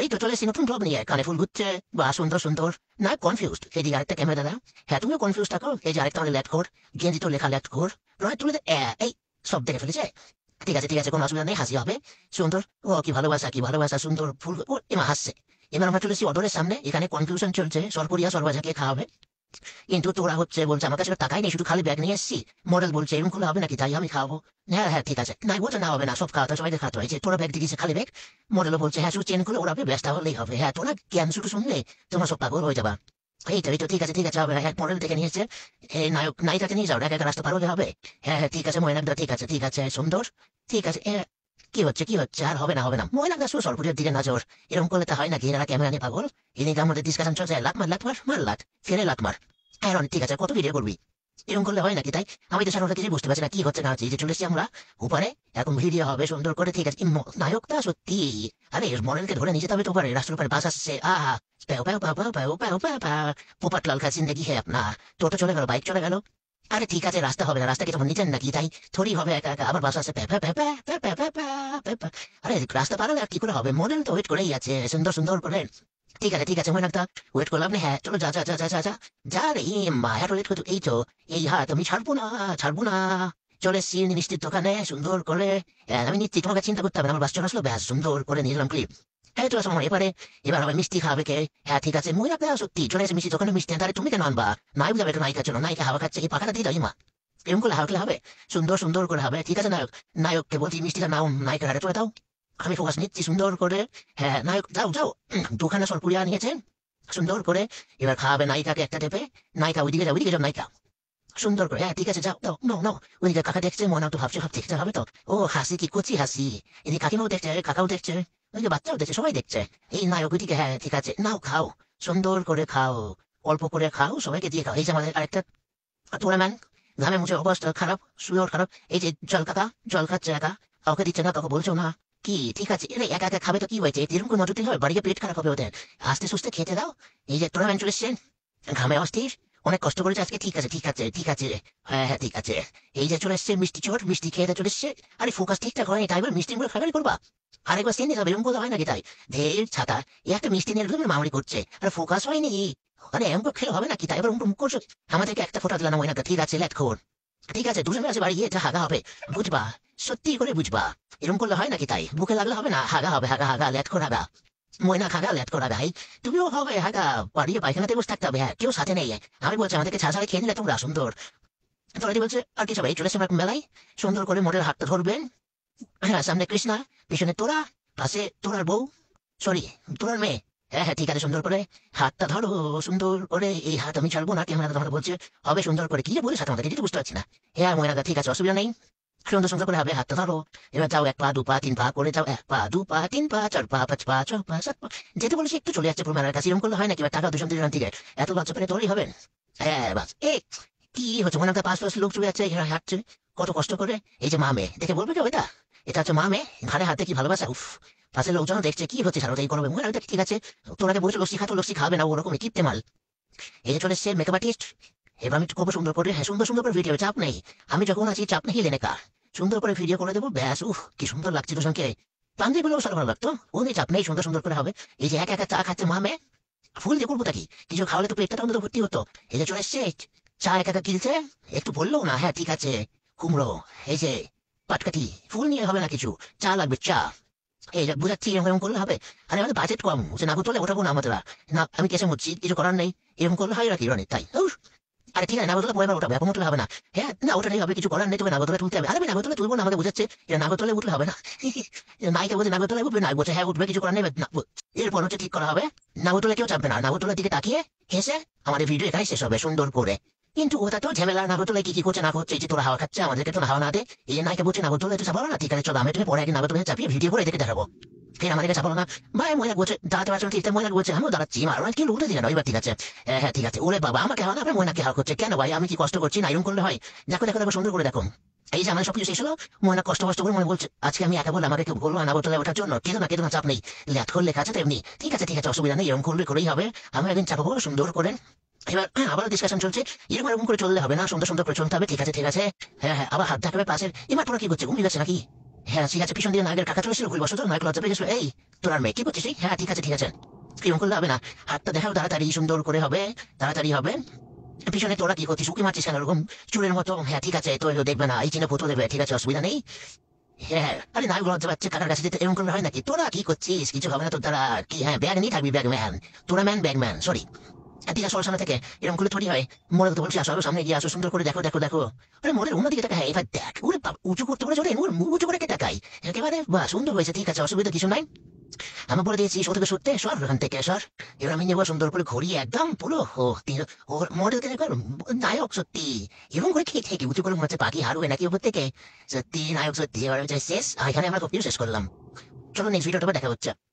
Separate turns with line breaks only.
এই তো চলে নতুন ব্লগ নিয়ে কানে ফুল ঘুরছে বা সুন্দর সুন্দর না কনফিউজড এই যে আরেকটা ক্যামেরা দাদা হ্যাঁ তুমিও কনফিউজ থাকো এই যে আরেকটা আমাদের ল্যাট ঘোর গেঞ্জি তো লেখা ল্যাট ঘোর রয় তুমি এই সব দেখে ফেলেছে ঠিক আছে ঠিক আছে কোনো অসুবিধা নেই হাসি হবে সুন্দর ও কি ভালোবাসা কি ভালোবাসা সুন্দর ফুল ও এমা হাসছে এবার আমরা চলেছি অর্ডারের সামনে এখানে কনফিউশন চলছে সরপুরিয়া সরবাজাকে খাওয়াবে কিন্তু তোরা হচ্ছে বলছে আমার কাছে টাকাই নেই শুধু খালি ব্যাগ নিয়ে এসছি মডেল বলছে এরকম খুলে হবে নাকি তাই আমি খাবো হ্যাঁ হ্যাঁ ঠিক আছে নাই বলছে না হবে না সব খাওয়া সবাই খাওয়াতে হয়েছে তোরা ব্যাগ দিয়েছে খালি ব্যাগ মডেলও বলছে হ্যাঁ শুধু চেন খুলে ওরা ব্যস্ত হলেই হবে হ্যাঁ তোরা জ্ঞান শুধু শুনলে তোমার সব পাগল হয়ে যাবা এই তো এই তো ঠিক আছে ঠিক আছে হবে এক মডেল থেকে নিয়েছে এই নায়ক নায়িকাকে নিয়ে যাও এক এক রাস্তা পার হলে হবে হ্যাঁ হ্যাঁ ঠিক আছে ময়নাকদা ঠিক আছে ঠিক আছে সুন্দর ঠিক আছে কি হচ্ছে কি হচ্ছে আর হবে না হবে না মহিলা গাছ সরপুরের দিকে নজর এরকম করলে তা হয় না ঘিরে রাখে আমি পাগল এদিকে আমাদের ডিসকাশন চলছে লাখ মার লাখ মার মার লাখ ফেরে লাখ মার কারণ ঠিক আছে কত ভিডিও করবি এরকম করলে হয় নাকি তাই আমি তো সারা কিছু বুঝতে পারছি না কি হচ্ছে না হচ্ছে যে চলেছি আমরা উপরে এখন ভিডিও হবে সুন্দর করে ঠিক আছে নায়কটা সত্যি আরে মডেলকে ধরে নিয়ে যেতে হবে তো পারে রাস্তার উপরে বাস আসছে আহা লাল খাচ্ছেন দেখি হ্যাঁ আপনার টোটো চলে গেল বাইক চলে গেল আরে ঠিক আছে রাস্তা হবে না রাস্তা কি তোমার নিচেন নাকি তাই থরি হবে একা একা আবার বাস আছে আরে রাস্তা পারালে আর কি করে হবে মডেল তো ওয়েট করেই আছে সুন্দর সুন্দর করে ঠিক আছে ঠিক আছে মনে রাখতা ওয়েট করলাম না হ্যাঁ চলো যা যা যা যা যা যা যা রে মায়ার ওয়েট করতো এই তো এই হ্যাঁ তুমি ছাড়বো না ছাড়বো না চলে সিন নিশ্চিত দোকানে সুন্দর করে আমি নিশ্চিত তোমাকে চিন্তা করতে হবে আমার বাস চলে আসলো ব্যাস সুন্দর করে নিলাম ক্লিপ তাহলে তোরা সময় এবারে এবার আবার মিষ্টি খাবে কে হ্যাঁ ঠিক আছে মহিলা প্লেয়ার সত্যি চলে এসে মিষ্টি দোকানে মিষ্টি তাহলে তুমি কেন আনবা নাই যাবে একটু নায়িকার জন্য নায়িকা হাওয়া খাচ্ছে কি পাখাটা দিয়ে দাও মা এরকম করে হাওয়া হবে সুন্দর সুন্দর করে হবে ঠিক আছে নায়ক নায়ককে বলছি মিষ্টিটা নাও নায়িকার হারে চলে দাও আমি ফোকাস নিচ্ছি সুন্দর করে হ্যাঁ নায়ক যাও যাও দুখানা সরপুরিয়া নিয়েছেন সুন্দর করে এবার খাওয়াবে নায়িকাকে একটা টেপে নায়িকা ওইদিকে যাও ওইদিকে যাও নায়িকা সুন্দর করে হ্যাঁ ঠিক আছে যাও দাও নো নো ওইদিকে কাকা দেখছে মনে তো ভাবছে ভাব দেখতে হবে তো ও হাসি কি কচি হাসি এদিকে কাকিমাও দেখছে কাকাও দেখছে ওই যে বাচ্চাও দেখছে সবাই দেখছে এই নায়ক ঠিক হ্যাঁ ঠিক আছে নাও খাও সুন্দর করে খাও অল্প করে খাও সবাইকে দিয়ে খাও এই যে আমাদের আরেকটা টুর্নামেন্ট ঘামে মুছে অবস্থা খারাপ শুয়ে খারাপ এই যে জল কাকা জল খাচ্ছে একা কাউকে দিচ্ছে না কাউকে বলছো না কি ঠিক আছে এরা একা একা খাবে তো কি হয়েছে এরকম কোনো নজর দিলে হয় বাড়িতে পেট খারাপ হবে ওদের আস্তে সুস্থে খেতে দাও এই যে টুর্নামেন্ট ম্যান চলে এসছেন ঘামে অস্থির অনেক কষ্ট করেছে আজকে ঠিক আছে ঠিক আছে ঠিক আছে হ্যাঁ হ্যাঁ ঠিক আছে এই যে চলে এসছে মিষ্টি চট মিষ্টি খেয়ে চলে এসছে আরে ফোকাস ঠিকঠাক হয় তাই মিষ্টি মিষ্টিগুলো ফেভারি করবা আরেকবার সেন এসব এরম কথা হয় নাকি তাই ঢের ছাতা এ একটা মিষ্টি নিয়ে ঢুকে মামারি করছে আর ফোকাস হয়নি মানে এমন করে খেলে হবে নাকি তাই এবার উমটুম করছো আমাদেরকে একটা ফোটা দিলাম ওই না ঠিক আছে লেট খোর ঠিক আছে দুজনে আছে বাড়ি গিয়ে এটা হাগা হবে বুঝবা সত্যি করে বুঝবা এরম করলে হয় নাকি তাই বুকে লাগলে হবে না হাগা হবে হাগা হাগা লেট খোর হাগা ময়না খাগা লেট করা ভাই তুমিও হবে হাগা বাড়িয়ে পায়খানাতে বসে থাকতে হবে হ্যাঁ কেউ সাথে নেই আমি বলছি আমাদেরকে ছাড়া ছাড়া খেয়ে নিলে তোমরা সুন্দর তোরা বলছে আর কি সবাই চলেছে আসবে মেলায় সুন্দর করে মোটের হাতটা ধরবেন সামনে কৃষ্ণা পিছনে তোরা পাশে তোরার বউ সরি তোরার মেয়ে হ্যাঁ হ্যাঁ ঠিক আছে সুন্দর করে হাতটা ধরো সুন্দর করে এই হাত আমি ছাড়বো না ক্যামেরা তোমাকে বলছে হবে সুন্দর করে কি বলে সাথে আমাদেরকে কিছু বুঝতে পারছি না হ্যাঁ ময়নাদা ঠিক আছে অসুবিধা নেই সুন্দর সুন্দর করে হবে হাতটা ধরো এবার যাও এক পা দু পা তিন পা করে যাও এক পা দু পা তিন পা চার পা পাঁচ পা ছ পা সাত পা যেতে বলেছি একটু চলে যাচ্ছে প্রমাণের কাছে এরকম করলে হয় নাকি টাকা দুজন দুজন ঠিক আছে এত বাচ্চা পেলে তোরই হবেন হ্যাঁ বাস এ কি হচ্ছে মনে হয় পাঁচ পাঁচ লোক চলে যাচ্ছে হাঁটছে কত কষ্ট করে এই যে মামে দেখে বলবে কি ওইটা এটা হচ্ছে মা মেয়ে ঘাড়ে হাতে কি ভালোবাসা উফ পাশের লোকজন দেখছে কি হচ্ছে সারো এই গরমে মুখে আমি ঠিক আছে তোরাকে বলছে লস্যি খাতো লস্যি খাবে না ওরকম কিপতে মাল এই যে চলে এসছে মেকআপ আর্টিস্ট এবার আমি খুব সুন্দর করে হ্যাঁ সুন্দর সুন্দর করে ভিডিও চাপ নেই আমি যখন আছি চাপ নেই লেনেকা সুন্দর করে ভিডিও করে দেবো ব্যাস উফ কি সুন্দর লাগছে তোর দুজনকে পাঞ্জাবিগুলোও সব ভালো লাগতো ওদের চাপ নেই সুন্দর সুন্দর করে হবে এই যে এক একা চা খাচ্ছে মা মেয়ে ফুল দিয়ে করবো তাকে কিছু খাওয়ালে তো পেটটা অন্তত ভর্তি হতো এই যে চলে এসছে চা এক একা কিনছে একটু বললো না হ্যাঁ ঠিক আছে কুমড়ো এই যে পাটকাঠি ফুল নিয়ে হবে না কিছু চা লাগবে চা এই বুঝাচ্ছি এরকম করলে হবে আরে আমাদের বাজেট কম যে না বোতলে ওঠাবো না আমাদের না আমি কেসে মরছি কিছু করার নেই এরকম করলে হয় রাখি রনে তাই আরে ঠিক আছে না বোতলে পরের ওঠাবে এখন উঠলে হবে না হ্যাঁ না নেই হবে কিছু করার নেই তবে না বোতলে তুলতে হবে আরে না বোতলে তুলবো না আমাকে বুঝাচ্ছে এটা না বোতলে উঠলে হবে না নাইকে বলছে না বোতলে উঠবে না বলছে হ্যাঁ উঠবে কিছু করার নেই এরপর হচ্ছে ঠিক করা হবে না বোতলে কেউ চাপবে না না বোতলের দিকে তাকিয়ে হেসে আমাদের ভিডিও এখানে শেষ হবে সুন্দর করে কিন্তু ওটা তো ঝামেলা না বোতলে কি কি করছে না করছে যে তোরা হাওয়া খাচ্ছে আমাদেরকে তো হাওয়া না দে এই নাইকে বলছে না বোতলে তো চাপালো না ঠিক আছে চলো আমি তুমি পরে একদিন না বোতলে চাপিয়ে ভিডিও করে দেখে দেখাবো ফের আমাদেরকে চাপালো না ভাই মহিলা বলছে দাঁড়াতে পারছো ঠিক মহিলা বলছে আমিও দাঁড়াচ্ছি মারো না কিন্তু উঠে দিলেন এবার ঠিক আছে হ্যাঁ ঠিক আছে ওরে বাবা আমাকে হাওয়া না আপনার মহিলাকে হাওয়া করছে কেন ভাই আমি কি কষ্ট করছি না এরকম করলে হয় দেখো দেখো দেখো সুন্দর করে দেখো এই যে আমার সবকিছু শেষ হলো মনে কষ্ট কষ্ট করে মনে বলছে আজকে আমি একা বলে আমাকে কেউ বলবো না বোতলে ওঠার জন্য কেঁদো না কেঁদো না চাপ নেই লেট করে লেখা আছে তো এমনি ঠিক আছে ঠিক আছে অসুবিধা নেই এরকম করলে করেই হবে আমি একদিন চাপাবো সুন্দর করে এবার হ্যাঁ, আবার ডিসকাশন চলছে এরকম এরকম করে চললে হবে না সুন্দর সুন্দর করে চলতে হবে ঠিক আছে ঠিক আছে হ্যাঁ হ্যাঁ আবার হাত পাশের এবার তোরা কি করছে ঘুমিয়ে নাকি হ্যাঁ ঠিক আছে পিছন দিয়ে নাগের কাকা চলেছিল ভুল লজ্জা পেয়ে এই তোর আর মেয়ে কি করছিস হ্যাঁ ঠিক আছে ঠিক আছে কিরম করলে হবে না হাতটা দেখাও তাড়াতাড়ি সুন্দর করে হবে তাড়াতাড়ি হবে পিছনে তোরা কি করছিস উকি মারছিস কেন ওরকম চুলের মতো হ্যাঁ ঠিক আছে তো দেখবে না এই চিনে ফুটো দেবে ঠিক আছে অসুবিধা নেই হ্যাঁ, হ্যাঁ আরে নায়ক লজ্জা পাচ্ছে কাকার কাছে যেতে এরকম করলে হয় নাকি তোরা কি করছিস কিছু হবে না তোর দ্বারা কি হ্যাঁ ব্যাগ নিয়ে থাকবি ব্যাগ ম্যান তোরা ম্যান ব্যাগ ম্যান সরি দিলা সরসানা থেকে এরকম করে থরি হয় মরে তো বলছি আসো সামনে গিয়ে আসো সুন্দর করে দেখো দেখো দেখো আরে মরের অন্যদিকে এবার দেখ ওরে উঁচু করতে পারে জোরে ওর মুখ উঁচু করে একেবারে বা সুন্দর হয়েছে ঠিক আছে অসুবিধা কিছু নাই আমি বলে দিয়েছি সর ওখান থেকে সর এবার আমি নেবো সুন্দর করে একদম পুরো হো ওর নায়ক সত্যি এরকম করে খেয়ে থেকে উঁচু করে মনে হচ্ছে পাখি হারবে নাকি ওপর থেকে সত্যি নায়ক সত্যি এবার আমি শেষ এখানে আমরা কপিও শেষ করলাম চলো নেক্সট ভিডিওটা দেখা হচ্ছে